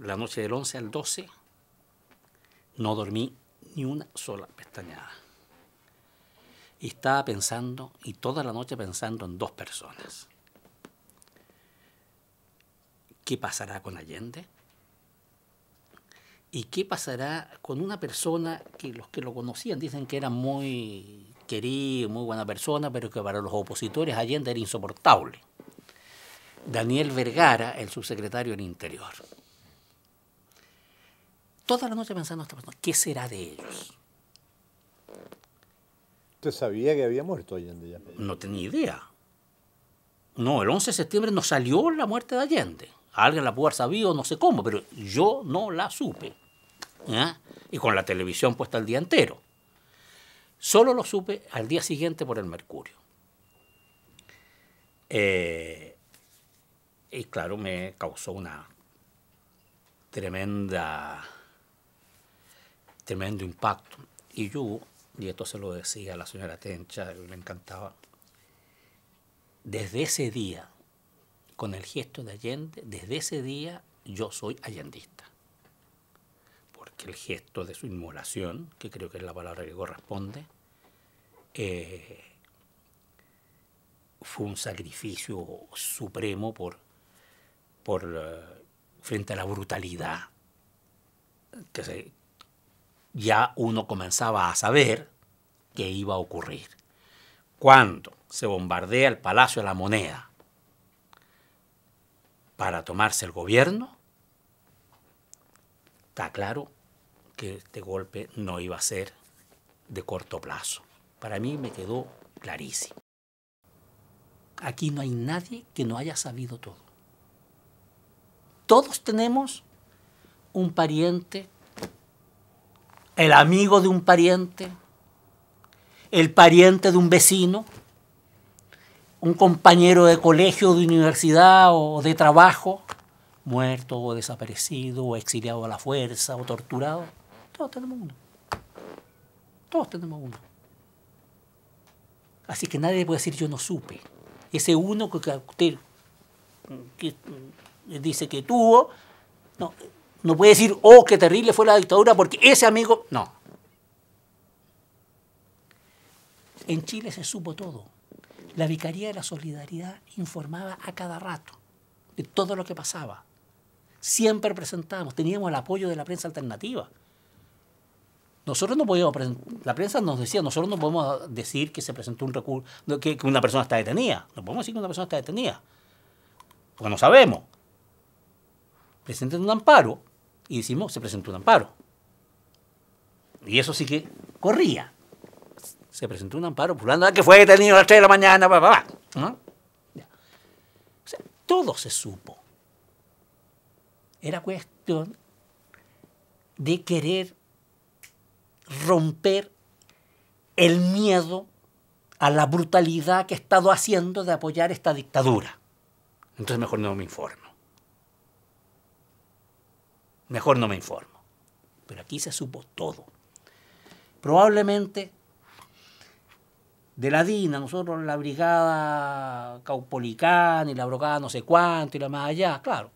la noche del 11 al 12 no dormí ni una sola pestañada. estaba pensando, y toda la noche pensando en dos personas. ¿Qué pasará con Allende? ¿Y qué pasará con una persona que los que lo conocían dicen que era muy querido, muy buena persona, pero que para los opositores Allende era insoportable? Daniel Vergara, el subsecretario del Interior toda la noche pensando esta persona. ¿Qué será de ellos? ¿Usted sabía que había muerto Allende No tenía idea. No, el 11 de septiembre no salió la muerte de Allende. Alguien la pudo haber sabido, no sé cómo, pero yo no la supe. ¿eh? Y con la televisión puesta el día entero. Solo lo supe al día siguiente por el Mercurio. Eh, y claro, me causó una tremenda tremendo impacto. Y yo, y esto se lo decía a la señora Tencha, le encantaba, desde ese día, con el gesto de Allende, desde ese día yo soy allendista. Porque el gesto de su inmolación, que creo que es la palabra que corresponde, eh, fue un sacrificio supremo por, por, eh, frente a la brutalidad que se, ya uno comenzaba a saber qué iba a ocurrir. Cuando se bombardea el Palacio de la Moneda para tomarse el gobierno, está claro que este golpe no iba a ser de corto plazo. Para mí me quedó clarísimo. Aquí no hay nadie que no haya sabido todo. Todos tenemos un pariente el amigo de un pariente, el pariente de un vecino, un compañero de colegio, de universidad o de trabajo, muerto o desaparecido o exiliado a la fuerza o torturado. Todos tenemos uno. Todos tenemos uno. Así que nadie puede decir yo no supe. Ese uno que usted que dice que tuvo, no, no puede decir, oh, qué terrible fue la dictadura porque ese amigo... No. En Chile se supo todo. La Vicaría de la Solidaridad informaba a cada rato de todo lo que pasaba. Siempre presentábamos, teníamos el apoyo de la prensa alternativa. Nosotros no podíamos, la prensa nos decía, nosotros no podemos decir que se presentó un recurso, que una persona está detenida. No podemos decir que una persona está detenida. Porque no sabemos. Presenten un amparo, y decimos, se presentó un amparo. Y eso sí que corría. Se presentó un amparo pulando, ah, que fue detenido a las 3 de la mañana, va va todo se supo. Era cuestión de querer romper el miedo a la brutalidad que ha estado haciendo de apoyar esta dictadura. Entonces mejor no me informo mejor no me informo. Pero aquí se supo todo. Probablemente de la DINA, nosotros la brigada Caupolicán y la brigada no sé cuánto y la más allá, claro.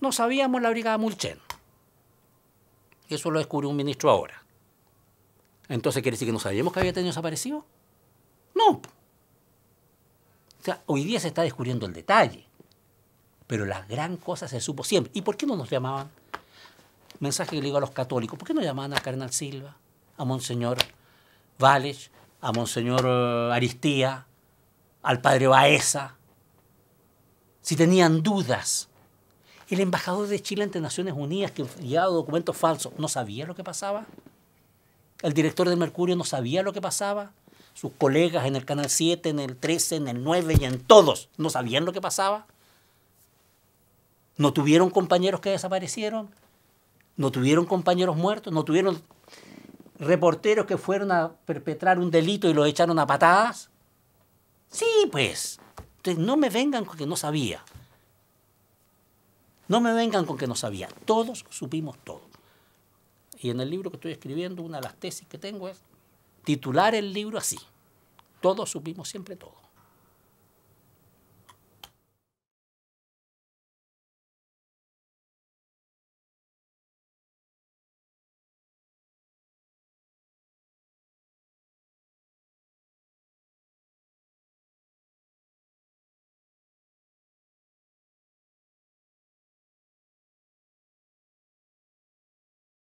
No sabíamos la brigada Mulchen. Eso lo descubrió un ministro ahora. Entonces quiere decir que no sabíamos que había tenido desaparecido. No. hoy día se está descubriendo el detalle. Pero la gran cosa se supo siempre. ¿Y por qué no nos llamaban? mensaje que le digo a los católicos, ¿por qué no llamaban a Carnal Silva, a Monseñor Vález, a Monseñor eh, Aristía, al Padre Baeza? Si tenían dudas. El embajador de Chile ante Naciones Unidas, que llevaba documentos falsos, ¿no sabía lo que pasaba? ¿El director de Mercurio no sabía lo que pasaba? sus colegas en el Canal 7, en el 13, en el 9 y en todos, no sabían lo que pasaba. No tuvieron compañeros que desaparecieron no tuvieron compañeros muertos, no tuvieron reporteros que fueron a perpetrar un delito y los echaron a patadas. Sí, pues. Entonces no me vengan con que no sabía. No me vengan con que no sabía. Todos supimos todo. Y en el libro que estoy escribiendo, una de las tesis que tengo es titular el libro así. Todos supimos siempre todo.